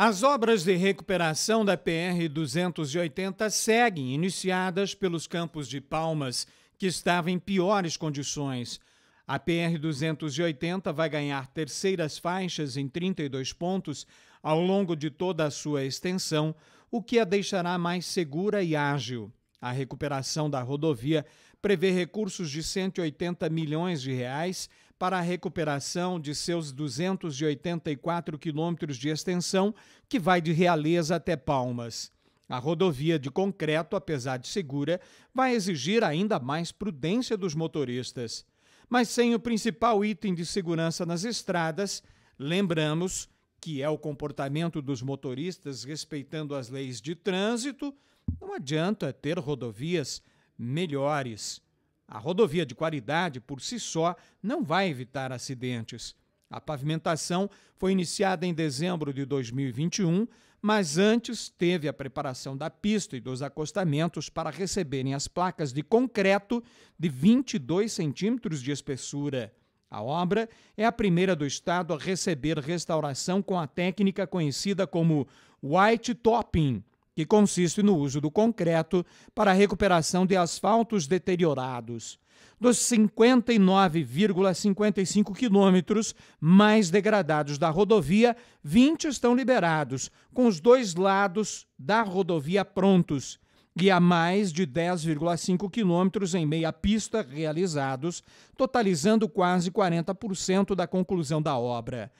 As obras de recuperação da PR 280 seguem, iniciadas pelos campos de Palmas, que estavam em piores condições. A PR 280 vai ganhar terceiras faixas em 32 pontos ao longo de toda a sua extensão, o que a deixará mais segura e ágil. A recuperação da rodovia prevê recursos de 180 milhões de reais para a recuperação de seus 284 quilômetros de extensão, que vai de Realeza até Palmas. A rodovia de concreto, apesar de segura, vai exigir ainda mais prudência dos motoristas. Mas sem o principal item de segurança nas estradas, lembramos que é o comportamento dos motoristas respeitando as leis de trânsito, não adianta ter rodovias melhores. A rodovia de qualidade, por si só, não vai evitar acidentes. A pavimentação foi iniciada em dezembro de 2021, mas antes teve a preparação da pista e dos acostamentos para receberem as placas de concreto de 22 centímetros de espessura. A obra é a primeira do estado a receber restauração com a técnica conhecida como white topping, que consiste no uso do concreto para a recuperação de asfaltos deteriorados. Dos 59,55 quilômetros mais degradados da rodovia, 20 estão liberados, com os dois lados da rodovia prontos e há mais de 10,5 quilômetros em meia pista realizados, totalizando quase 40% da conclusão da obra.